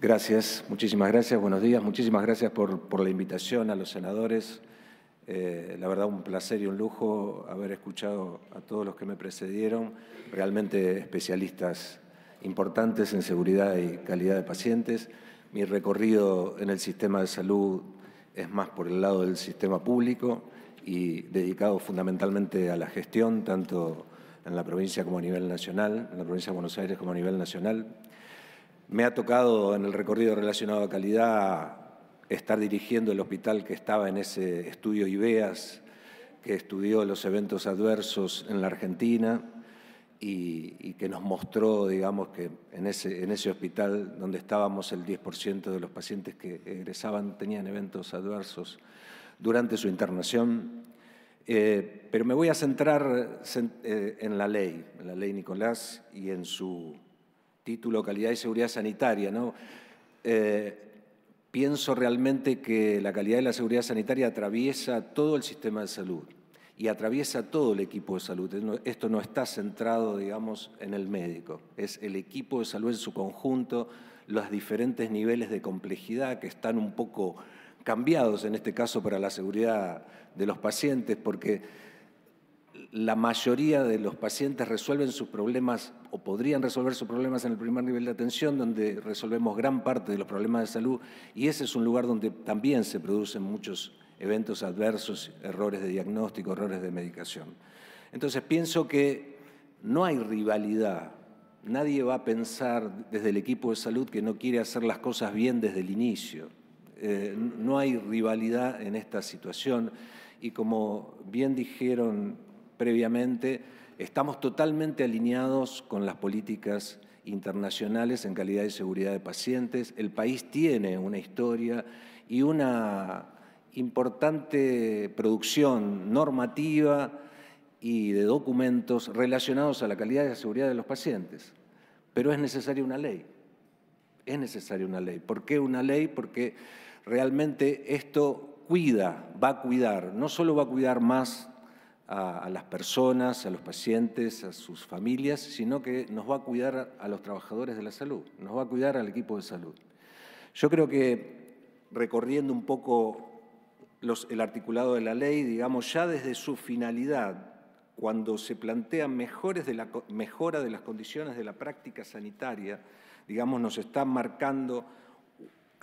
Gracias, muchísimas gracias, buenos días, muchísimas gracias por, la invitación a los senadores. Eh, la verdad, un placer y un lujo haber escuchado a todos los que me precedieron, realmente especialistas importantes en seguridad y calidad de pacientes. Mi recorrido en el sistema de salud es más por el lado del sistema público y dedicado fundamentalmente a la gestión, tanto en la provincia como a nivel nacional, en la provincia de Buenos Aires como a nivel nacional. Me ha tocado en el recorrido relacionado a calidad estar dirigiendo el hospital que estaba en ese estudio IBEAS, que estudió los eventos adversos en la Argentina y, que nos mostró, digamos, que en ese, en ese hospital donde estábamos el 10% de los pacientes que egresaban tenían eventos adversos durante su internación. Eh, pero me voy a centrar eh, en la ley, la ley Nicolás y en su título Calidad y Seguridad Sanitaria. ¿no? Eh, pienso realmente que la calidad de la seguridad sanitaria atraviesa todo el sistema de salud y atraviesa todo el equipo de salud. Esto no está centrado, digamos, en el médico. Es el equipo de salud en su conjunto, los diferentes niveles de complejidad que están un poco cambiados en este caso para la seguridad de los pacientes, porque la mayoría de los pacientes resuelven sus problemas o podrían resolver sus problemas en el primer nivel de atención, donde resolvemos gran parte de los problemas de salud, y ese es un lugar donde también se producen muchos eventos adversos, errores de diagnóstico, errores de medicación. Entonces pienso que no hay rivalidad, nadie va a pensar desde el equipo de salud que no quiere hacer las cosas bien desde el inicio. Eh, no hay rivalidad en esta situación y como bien dijeron previamente, estamos totalmente alineados con las políticas internacionales en calidad y seguridad de pacientes. El país tiene una historia y una importante producción normativa y de documentos relacionados a la calidad y la seguridad de los pacientes. Pero es necesaria una ley. Es necesaria una ley. ¿Por qué una ley? Porque realmente esto cuida, va a cuidar, no solo va a cuidar más a, las personas, a los pacientes, a sus familias, sino que nos va a cuidar a los trabajadores de la salud, nos va a cuidar al equipo de salud. Yo creo que recorriendo un poco el articulado de la ley, digamos, ya desde su finalidad, cuando se plantea mejores de la, mejora de las condiciones de la práctica sanitaria, digamos, nos está marcando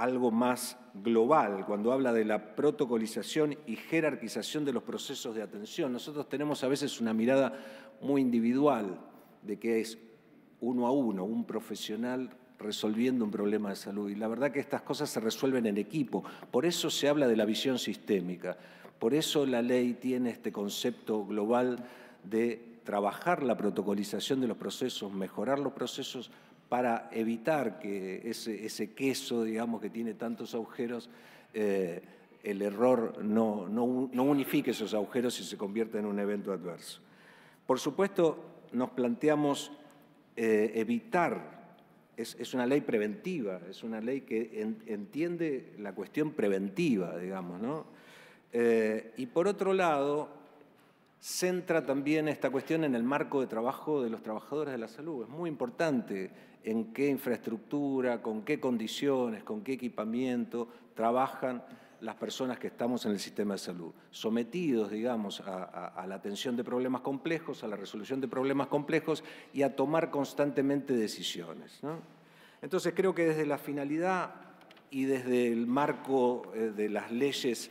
algo más global, cuando habla de la protocolización y jerarquización de los procesos de atención. Nosotros tenemos a veces una mirada muy individual de que es uno a uno, un profesional resolviendo un problema de salud. Y la verdad que estas cosas se resuelven en equipo. Por eso se habla de la visión sistémica. Por eso la ley tiene este concepto global de trabajar la protocolización de los procesos, mejorar los procesos para evitar que ese, queso, digamos, que tiene tantos agujeros, eh, el error no, no, unifique esos agujeros y se convierta en un evento adverso. Por supuesto, nos planteamos eh, evitar, es, una ley preventiva, es una ley que entiende la cuestión preventiva, digamos, ¿no? Eh, y por otro lado, centra también esta cuestión en el marco de trabajo de los trabajadores de la salud. Es muy importante en qué infraestructura, con qué condiciones, con qué equipamiento trabajan las personas que estamos en el sistema de salud, sometidos, digamos, a, la atención de problemas complejos, a la resolución de problemas complejos y a tomar constantemente decisiones. Entonces creo que desde la finalidad y desde el marco eh, de las leyes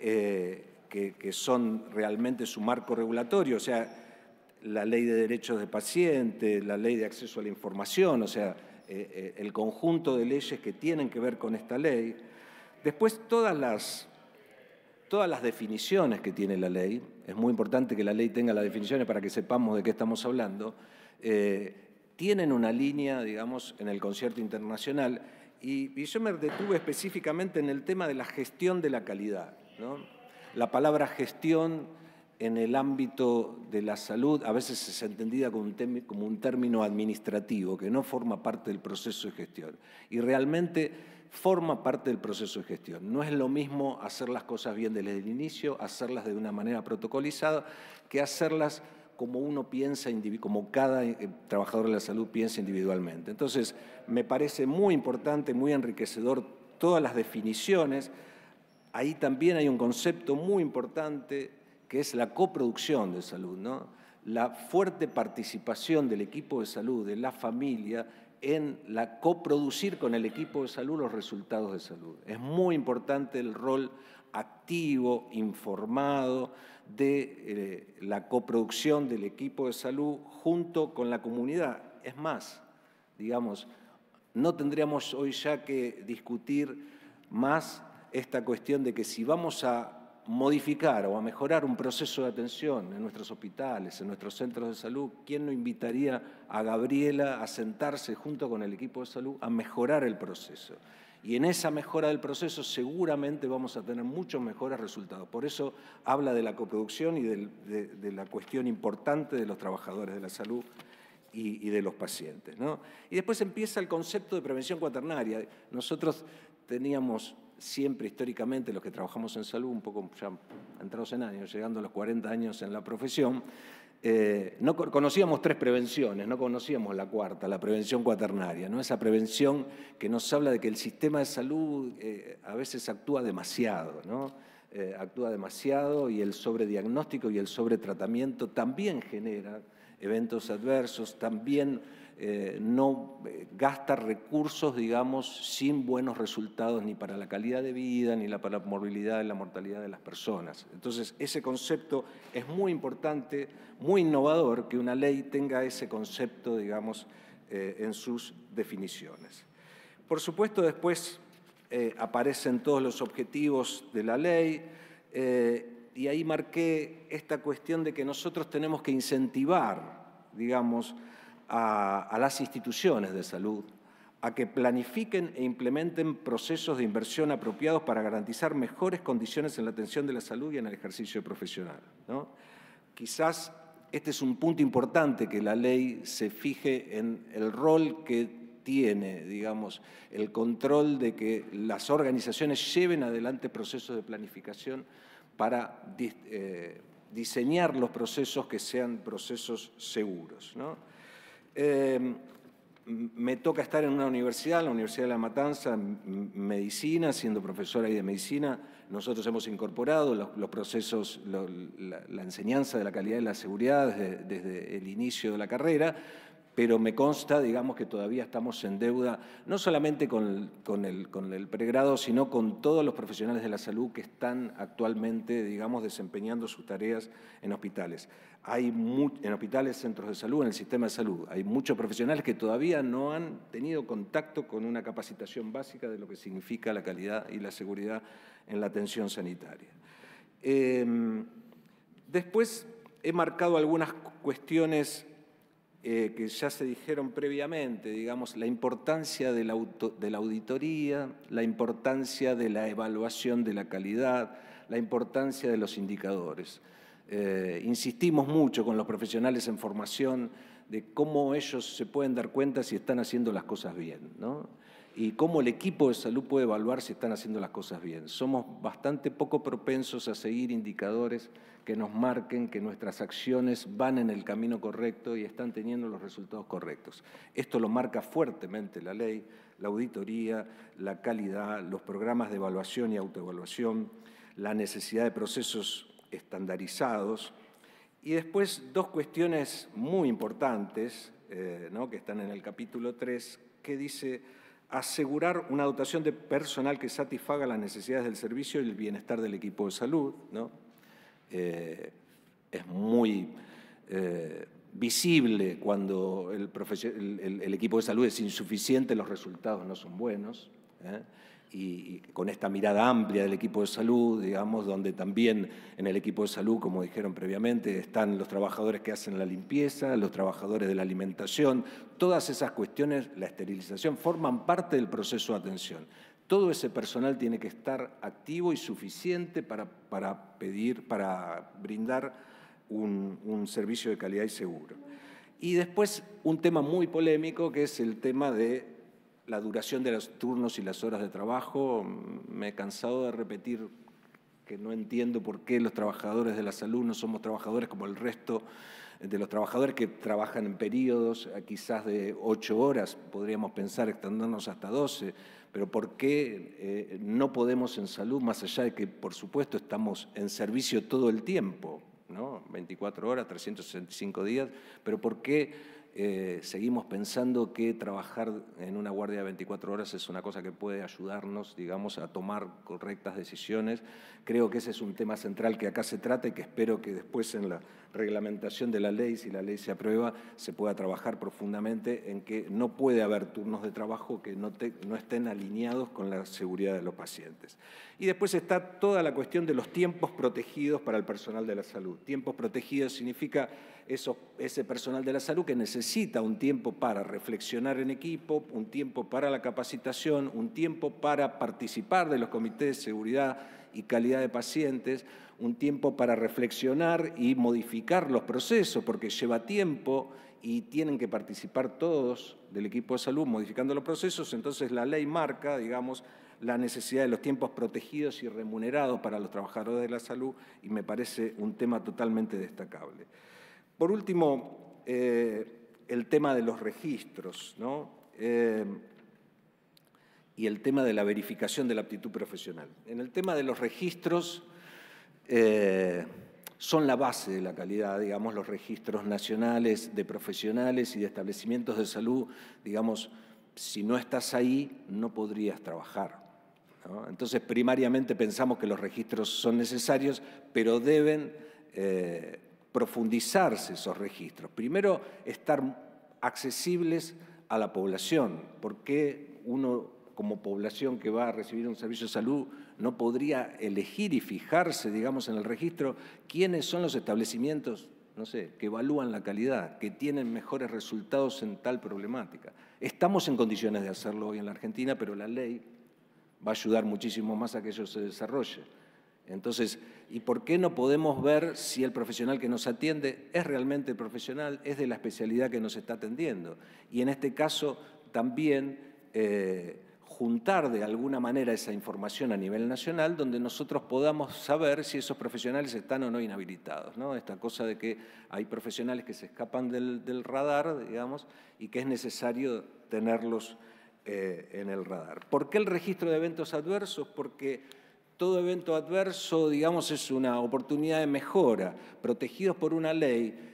eh, que, son realmente su marco regulatorio, o sea, la ley de derechos de paciente, la ley de acceso a la información, o sea, eh, eh, el conjunto de leyes que tienen que ver con esta ley. Después, todas las, todas las definiciones que tiene la ley, es muy importante que la ley tenga las definiciones para que sepamos de qué estamos hablando, eh, tienen una línea, digamos, en el concierto internacional. Y, y yo me detuve específicamente en el tema de la gestión de la calidad. ¿no? La palabra gestión en el ámbito de la salud a veces es entendida como un, término administrativo que no forma parte del proceso de gestión. Y realmente forma parte del proceso de gestión. No es lo mismo hacer las cosas bien desde el inicio, hacerlas de una manera protocolizada, que hacerlas como uno piensa, como cada eh, trabajador de la salud piensa individualmente. Entonces, me parece muy importante, muy enriquecedor todas las definiciones ahí también hay un concepto muy importante que es la coproducción de salud, ¿no? la fuerte participación del equipo de salud, de la familia, en la coproducir con el equipo de salud los resultados de salud. Es muy importante el rol activo, informado, de eh, la coproducción del equipo de salud junto con la comunidad. Es más, digamos, no tendríamos hoy ya que discutir más esta cuestión de que si vamos a modificar o a mejorar un proceso de atención en nuestros hospitales, en nuestros centros de salud, ¿quién no invitaría a Gabriela a sentarse junto con el equipo de salud a mejorar el proceso? Y en esa mejora del proceso seguramente vamos a tener muchos mejores resultados. Por eso habla de la coproducción y de, la cuestión importante de los trabajadores de la salud y, de los pacientes. Y después empieza el concepto de prevención cuaternaria. Nosotros teníamos siempre históricamente los que trabajamos en salud, un poco ya entrados en años, llegando a los 40 años en la profesión, eh, no conocíamos tres prevenciones, no conocíamos la cuarta, la prevención cuaternaria, ¿no? esa prevención que nos habla de que el sistema de salud eh, a veces actúa demasiado, ¿no? Eh, actúa demasiado y el sobrediagnóstico y el sobretratamiento también genera eventos adversos, también eh, no eh, gasta recursos, digamos, sin buenos resultados ni para la calidad de vida, ni la, para la morbilidad la mortalidad de las personas. Entonces, ese concepto es muy importante, muy innovador que una ley tenga ese concepto, digamos, eh, en sus definiciones. Por supuesto, después aparecen todos los objetivos de la ley y ahí marqué esta cuestión de que nosotros tenemos que incentivar, digamos, a, las instituciones de salud a que planifiquen e implementen procesos de inversión apropiados para garantizar mejores condiciones en la atención de la salud y en el ejercicio profesional. Quizás este es un punto importante, que la ley se fije en el rol que tiene, digamos, el control de que las organizaciones lleven adelante procesos de planificación para eh, diseñar los procesos que sean procesos seguros. Em, me toca estar en una universidad, la Universidad de La Matanza, medicina, siendo profesora ahí de medicina. Nosotros hemos incorporado los, procesos, la, enseñanza de la calidad y la seguridad desde el inicio de la carrera pero me consta, digamos, que todavía estamos en deuda, no solamente con el, pregrado, sino con todos los profesionales de la salud que están actualmente, digamos, desempeñando sus tareas en hospitales. Hay en hospitales, centros de salud, en el sistema de salud, hay muchos profesionales que todavía no han tenido contacto con una capacitación básica de lo que significa la calidad y la seguridad en la atención sanitaria. Em, después he marcado algunas cuestiones eh, que ya se dijeron previamente, digamos, la importancia de la, auditoría, la importancia de la evaluación de la calidad, la importancia de los indicadores. Eh, insistimos mucho con los profesionales en formación de cómo ellos se pueden dar cuenta si están haciendo las cosas bien. ¿no? y cómo el equipo de salud puede evaluar si están haciendo las cosas bien. Somos bastante poco propensos a seguir indicadores que nos marquen que nuestras acciones van en el camino correcto y están teniendo los resultados correctos. Esto lo marca fuertemente la ley, la auditoría, la calidad, los programas de evaluación y autoevaluación, la necesidad de procesos estandarizados y después dos cuestiones muy importantes eh, que están en el capítulo 3 que dice asegurar una dotación de personal que satisfaga las necesidades del servicio y el bienestar del equipo de salud. Eh, es muy eh, visible cuando el, equipo de salud es insuficiente, los resultados no son buenos. ¿eh? y, con esta mirada amplia del equipo de salud, digamos, donde también en el equipo de salud, como dijeron previamente, están los trabajadores que hacen la limpieza, los trabajadores de la alimentación, todas esas cuestiones, la esterilización, forman parte del proceso de atención. Todo ese personal tiene que estar activo y suficiente para, para pedir, para brindar un servicio de calidad y seguro. Y después un tema muy polémico que es el tema de la duración de los turnos y las horas de trabajo. Me he cansado de repetir que no entiendo por qué los trabajadores de la salud no somos trabajadores como el resto de los trabajadores que trabajan en periodos eh, quizás de ocho horas, podríamos pensar extendernos hasta 12, pero ¿por qué eh, no podemos en salud, más allá de que por supuesto estamos en servicio todo el tiempo, ¿no? 24 horas, 365 días, pero ¿por qué eh, seguimos pensando que trabajar en una guardia de 24 horas es una cosa que puede ayudarnos, digamos, a tomar correctas decisiones. Creo que ese es un tema central que acá se trata y que espero que después en la reglamentación de la ley, si la ley se aprueba, se pueda trabajar profundamente en que no puede haber turnos de trabajo que no, estén alineados con la seguridad de los pacientes. Y después está toda la cuestión de los tiempos protegidos para el personal de la salud. Tiempos protegidos significa eso, ese personal de la salud que necesita un tiempo para reflexionar en equipo, un tiempo para la capacitación, un tiempo para participar de los comités de seguridad y calidad de pacientes, un tiempo para reflexionar y modificar los procesos, porque lleva tiempo y tienen que participar todos del equipo de salud modificando los procesos, entonces la ley marca, digamos, la necesidad de los tiempos protegidos y remunerados para los trabajadores de la salud y me parece un tema totalmente destacable. Por último, eh, el tema de los registros eh, y el tema de la verificación de la aptitud profesional. En el tema de los registros, eh, son la base de la calidad, digamos, los registros nacionales de profesionales y de establecimientos de salud, digamos, si no estás ahí, no podrías trabajar. Entonces, primariamente pensamos que los registros son necesarios, pero deben eh, profundizarse esos registros. Primero, estar accesibles a la población, porque uno como población que va a recibir un servicio de salud no podría elegir y fijarse, digamos, en el registro quiénes son los establecimientos, no sé, que evalúan la calidad, que tienen mejores resultados en tal problemática. Estamos en condiciones de hacerlo hoy en la Argentina, pero la ley va a ayudar muchísimo más a que ello se desarrolle. Entonces, ¿y por qué no podemos ver si el profesional que nos atiende es realmente profesional, es de la especialidad que nos está atendiendo? Y en este caso también eh, juntar de alguna manera esa información a nivel nacional donde nosotros podamos saber si esos profesionales están o no inhabilitados. ¿no? Esta cosa de que hay profesionales que se escapan del, radar, digamos, y que es necesario tenerlos eh, en el radar. ¿Por qué el registro de eventos adversos? Porque todo evento adverso, digamos, es una oportunidad de mejora, protegidos por una ley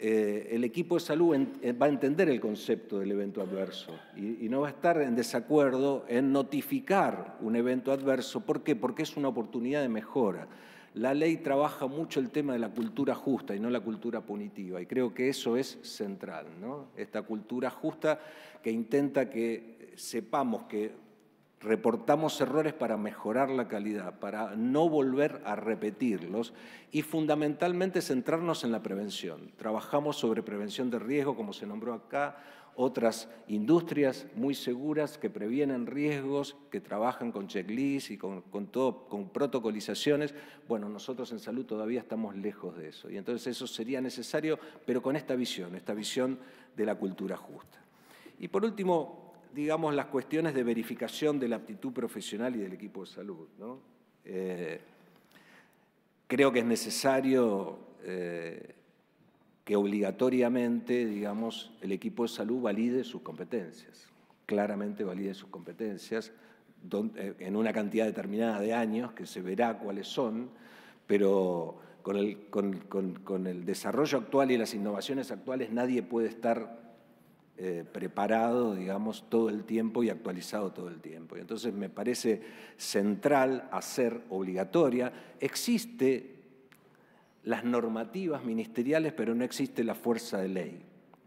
eh, el equipo de salud eh, va a entender el concepto del evento adverso y, no va a estar en desacuerdo en notificar un evento adverso. ¿Por qué? Porque es una oportunidad de mejora. La ley trabaja mucho el tema de la cultura justa y no la cultura punitiva, y creo que eso es central, ¿no? Esta cultura justa que intenta que sepamos que Reportamos errores para mejorar la calidad, para no volver a repetirlos y fundamentalmente centrarnos en la prevención. Trabajamos sobre prevención de riesgo, como se nombró acá, otras industrias muy seguras que previenen riesgos, que trabajan con checklists y con, con protocolizaciones. Bueno, nosotros en salud todavía estamos lejos de eso. Y entonces eso sería necesario, pero con esta visión, esta visión de la cultura justa. Y por último, digamos, las cuestiones de verificación de la aptitud profesional y del equipo de salud. ¿no? Eh, creo que es necesario eh, que obligatoriamente, digamos, el equipo de salud valide sus competencias, claramente valide sus competencias eh, en una cantidad determinada de años, que se verá cuáles son, pero con con, con el desarrollo actual y las innovaciones actuales nadie puede estar eh, preparado, digamos, todo el tiempo y actualizado todo el tiempo. Y entonces me parece central hacer obligatoria. Existen las normativas ministeriales, pero no existe la fuerza de ley.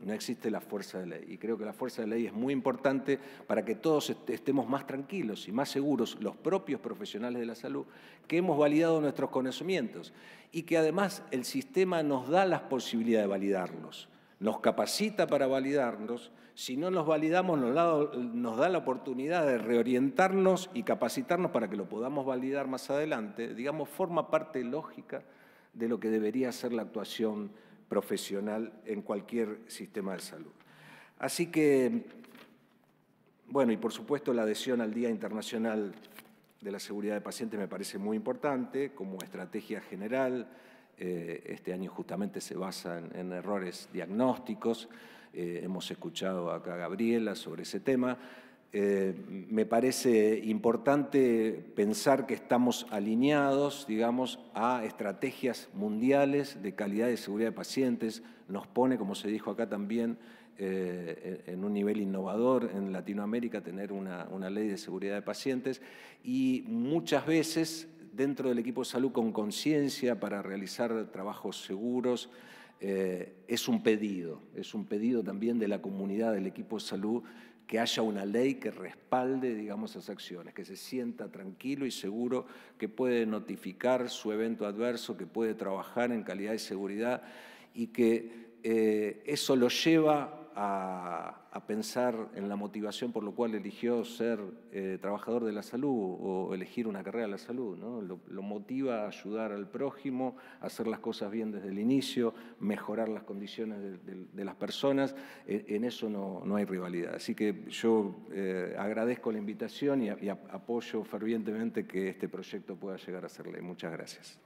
No existe la fuerza de ley. Y creo que la fuerza de ley es muy importante para que todos estemos más tranquilos y más seguros, los propios profesionales de la salud, que hemos validado nuestros conocimientos y que además el sistema nos da las posibilidades de validarlos nos capacita para validarnos, si no nos validamos nos da, la oportunidad de reorientarnos y capacitarnos para que lo podamos validar más adelante, digamos, forma parte lógica de lo que debería ser la actuación profesional en cualquier sistema de salud. Así que, bueno, y por supuesto la adhesión al Día Internacional de la Seguridad de Pacientes me parece muy importante como estrategia general, eh, este año justamente se basa en, errores diagnósticos, eh, hemos escuchado acá a Gabriela sobre ese tema. Eh, me parece importante pensar que estamos alineados, digamos, a estrategias mundiales de calidad y seguridad de pacientes. Nos pone, como se dijo acá también, en un nivel innovador en Latinoamérica tener una, una ley de seguridad de pacientes y muchas veces dentro del equipo de salud con conciencia para realizar trabajos seguros. Eh, es un pedido, es un pedido también de la comunidad del equipo de salud que haya una ley que respalde, digamos, esas acciones, que se sienta tranquilo y seguro, que puede notificar su evento adverso, que puede trabajar en calidad de seguridad y que eh, eso lo lleva a, pensar en la motivación por la cual eligió ser eh, trabajador de la salud o elegir una carrera de la salud. Lo, motiva a ayudar al prójimo, hacer las cosas bien desde el inicio, mejorar las condiciones de, las personas. E, en, eso no, hay rivalidad. Así que yo eh, agradezco la invitación y, apoyo fervientemente que este proyecto pueda llegar a ser ley. Muchas gracias.